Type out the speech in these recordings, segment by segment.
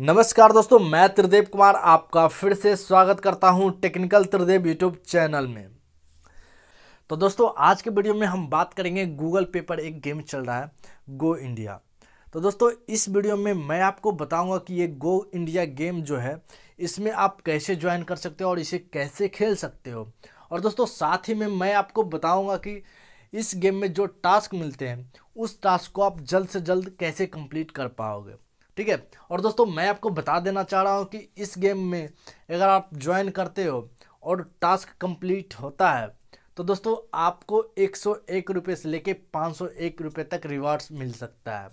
नमस्कार दोस्तों मैं त्रिदेव कुमार आपका फिर से स्वागत करता हूं टेक्निकल त्रिदेव यूट्यूब चैनल में तो दोस्तों आज के वीडियो में हम बात करेंगे गूगल पे पर एक गेम चल रहा है गो इंडिया तो दोस्तों इस वीडियो में मैं आपको बताऊंगा कि ये गो इंडिया गेम जो है इसमें आप कैसे ज्वाइन कर सकते हो और इसे कैसे खेल सकते हो और दोस्तों साथ ही में मैं आपको बताऊँगा कि इस गेम में जो टास्क मिलते हैं उस टास्क को आप जल्द से जल्द कैसे कंप्लीट कर पाओगे ठीक है और दोस्तों मैं आपको बता देना चाह रहा हूँ कि इस गेम में अगर आप ज्वाइन करते हो और टास्क कंप्लीट होता है तो दोस्तों आपको एक सौ एक रुपये से लेके पाँच सौ एक रुपये तक रिवार्ड्स मिल सकता है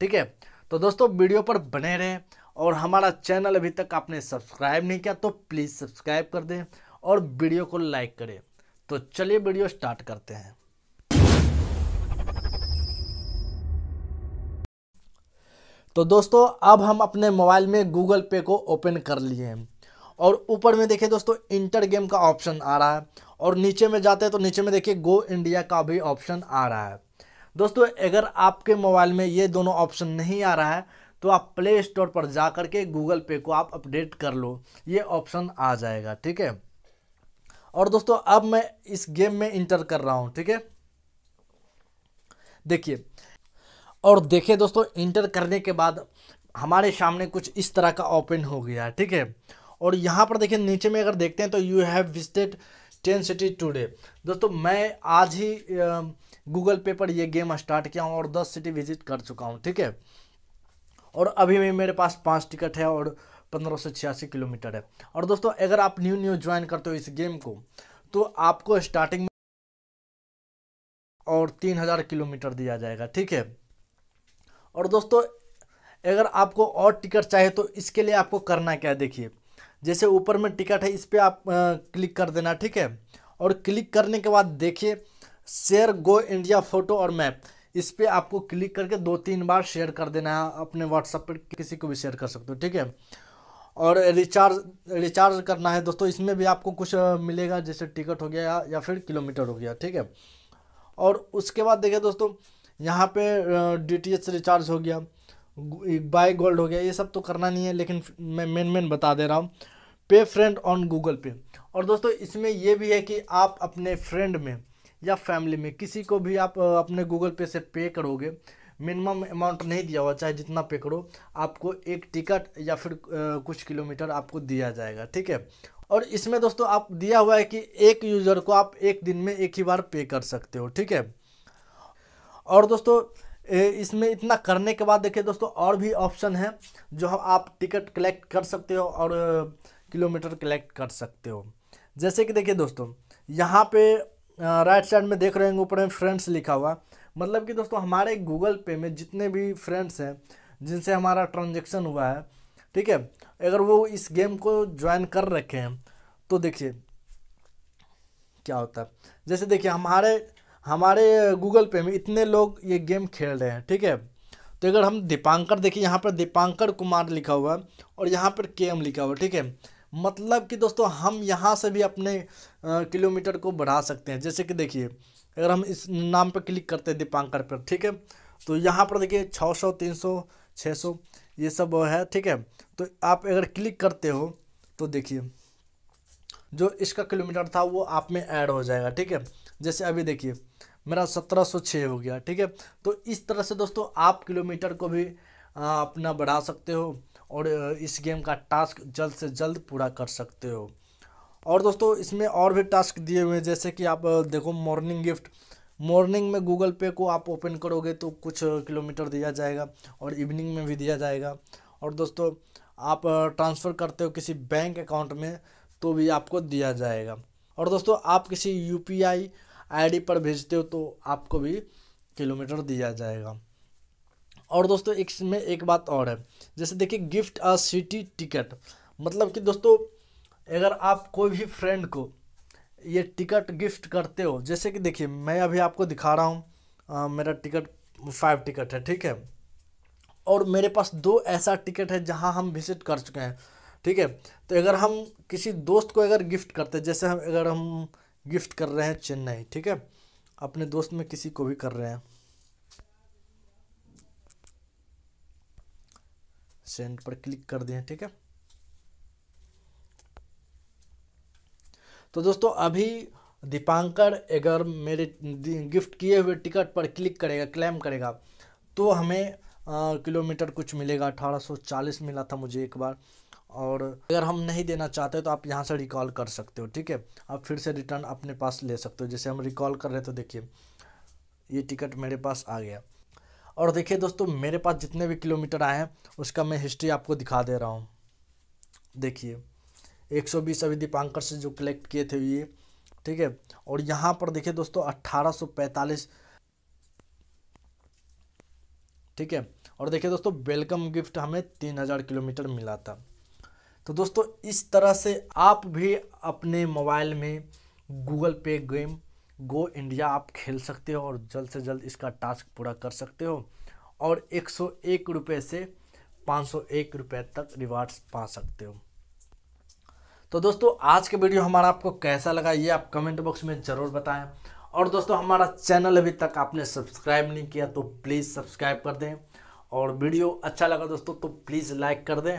ठीक है तो दोस्तों वीडियो पर बने रहें और हमारा चैनल अभी तक आपने सब्सक्राइब नहीं किया तो प्लीज़ सब्सक्राइब कर दें और वीडियो को लाइक करें तो चलिए वीडियो स्टार्ट करते हैं तो दोस्तों अब हम अपने मोबाइल में गूगल पे को ओपन कर लिए हैं और ऊपर में देखिए दोस्तों इंटर गेम का ऑप्शन आ रहा है और नीचे में जाते हैं तो नीचे में देखिए गो इंडिया का भी ऑप्शन आ रहा है दोस्तों अगर आपके मोबाइल में ये दोनों ऑप्शन नहीं आ रहा है तो आप प्ले स्टोर पर जा कर के गूगल पे को आप अपडेट कर लो ये ऑप्शन आ जाएगा ठीक है और दोस्तों अब मैं इस गेम में इंटर कर रहा हूँ ठीक है देखिए और देखिए दोस्तों इंटर करने के बाद हमारे सामने कुछ इस तरह का ओपन हो गया ठीक है और यहाँ पर देखिए नीचे में अगर देखते हैं तो you have visited ten city today दोस्तों मैं आज ही गूगल पे पर ये गेम स्टार्ट किया हूँ और दस सिटी विजिट कर चुका हूँ ठीक है और अभी भी मेरे पास पाँच टिकट है और पंद्रह सौ छियासी किलोमीटर है और दोस्तों अगर आप न्यू न्यू ज्वाइन करते हो इस गेम को तो आपको स्टार्टिंग में और तीन हज़ार किलोमीटर दिया जाएगा ठीक है और दोस्तों अगर आपको और टिकट चाहिए तो इसके लिए आपको करना क्या है देखिए जैसे ऊपर में टिकट है इस पर आप आ, क्लिक कर देना ठीक है और क्लिक करने के बाद देखिए शेयर गो इंडिया फ़ोटो और मैप इस पर आपको क्लिक करके दो तीन बार शेयर कर देना है अपने व्हाट्सअप पर किसी को भी शेयर कर सकते हो ठीक है और रिचार्ज रिचार्ज करना है दोस्तों इसमें भी आपको कुछ मिलेगा जैसे टिकट हो गया या, या फिर किलोमीटर हो गया ठीक है और उसके बाद देखिए दोस्तों यहाँ पे डी रिचार्ज हो गया बाय गोल्ड हो गया ये सब तो करना नहीं है लेकिन मैं मेन मेन बता दे रहा हूँ पे फ्रेंड ऑन गूगल पे और दोस्तों इसमें ये भी है कि आप अपने फ्रेंड में या फैमिली में किसी को भी आप अपने गूगल पे से पे करोगे मिनिमम अमाउंट नहीं दिया हुआ चाहे जितना पे करो आपको एक टिकट या फिर कुछ किलोमीटर आपको दिया जाएगा ठीक है और इसमें दोस्तों आप दिया हुआ है कि एक यूज़र को आप एक दिन में एक ही बार पे कर सकते हो ठीक है और दोस्तों इसमें इतना करने के बाद देखिए दोस्तों और भी ऑप्शन है जो हम आप टिकट कलेक्ट कर सकते हो और किलोमीटर कलेक्ट कर सकते हो जैसे कि देखिए दोस्तों यहाँ पे राइट साइड में देख रहे हैं ऊपर में फ्रेंड्स लिखा हुआ मतलब कि दोस्तों हमारे गूगल पे में जितने भी फ्रेंड्स हैं जिनसे हमारा ट्रांजेक्शन हुआ है ठीक है अगर वो इस गेम को ज्वाइन कर रखे हैं तो देखिए क्या होता है जैसे देखिए हमारे हमारे गूगल पे में इतने लोग ये गेम खेल रहे हैं ठीक है तो अगर हम दीपांकर देखिए यहाँ पर दीपांकर कुमार लिखा हुआ है और यहाँ पर के एम लिखा हुआ है ठीक है मतलब कि दोस्तों हम यहाँ से भी अपने किलोमीटर को बढ़ा सकते हैं जैसे कि देखिए अगर हम इस नाम पर क्लिक करते हैं दीपांकर पर ठीक है तो यहाँ पर देखिए छः सौ तीन सौ छः सौ ये सब है ठीक है तो आप अगर क्लिक करते हो तो देखिए जो इसका किलोमीटर था वो आप में ऐड हो जाएगा ठीक है जैसे अभी देखिए मेरा सत्रह सौ छः हो गया ठीक है तो इस तरह से दोस्तों आप किलोमीटर को भी अपना बढ़ा सकते हो और इस गेम का टास्क जल्द से जल्द पूरा कर सकते हो और दोस्तों इसमें और भी टास्क दिए हुए हैं जैसे कि आप देखो मॉर्निंग गिफ्ट मॉर्निंग में गूगल पे को आप ओपन करोगे तो कुछ किलोमीटर दिया जाएगा और इवनिंग में भी दिया जाएगा और दोस्तों आप ट्रांसफ़र करते हो किसी बैंक अकाउंट में तो भी आपको दिया जाएगा और दोस्तों आप किसी यूपीआई आईडी पर भेजते हो तो आपको भी किलोमीटर दिया जाएगा और दोस्तों एक एक बात और है जैसे देखिए गिफ्ट अ सिटी टिकट मतलब कि दोस्तों अगर आप कोई भी फ्रेंड को ये टिकट गिफ्ट करते हो जैसे कि देखिए मैं अभी आपको दिखा रहा हूँ मेरा टिकट फाइव टिकट है ठीक है और मेरे पास दो ऐसा टिकट है जहाँ हम विजिट कर चुके हैं ठीक है तो अगर हम किसी दोस्त को अगर गिफ्ट करते जैसे हम अगर हम गिफ्ट कर रहे हैं चेन्नई ठीक है अपने दोस्त में किसी को भी कर रहे हैं सेंड पर क्लिक कर दें ठीक है तो दोस्तों अभी दीपांकर अगर मेरे गिफ्ट किए हुए टिकट पर क्लिक करेगा क्लेम करेगा तो हमें किलोमीटर कुछ मिलेगा 1840 मिला था मुझे एक बार और अगर हम नहीं देना चाहते तो आप यहाँ से रिकॉल कर सकते हो ठीक है आप फिर से रिटर्न अपने पास ले सकते हो जैसे हम रिकॉल कर रहे तो देखिए ये टिकट मेरे पास आ गया और देखिए दोस्तों मेरे पास जितने भी किलोमीटर आए हैं उसका मैं हिस्ट्री आपको दिखा दे रहा हूँ देखिए 120 अभी दीपांकर से जो कलेक्ट किए थे ये ठीक है और यहाँ पर देखिए दोस्तों 1845 ठीक है और देखिए दोस्तों वेलकम गिफ्ट हमें 3000 किलोमीटर मिला था तो दोस्तों इस तरह से आप भी अपने मोबाइल में गूगल पे गेम गो इंडिया आप खेल सकते हो और जल्द से जल्द इसका टास्क पूरा कर सकते हो और एक सौ एक रुपये से पाँच सौ एक रुपये तक रिवार्ड्स पा सकते हो तो दोस्तों आज का वीडियो हमारा आपको कैसा लगा ये आप कमेंट बॉक्स में ज़रूर बताएं और दोस्तों हमारा चैनल अभी तक आपने सब्सक्राइब नहीं किया तो प्लीज़ सब्सक्राइब कर दें और वीडियो अच्छा लगा दोस्तों तो प्लीज़ लाइक कर दें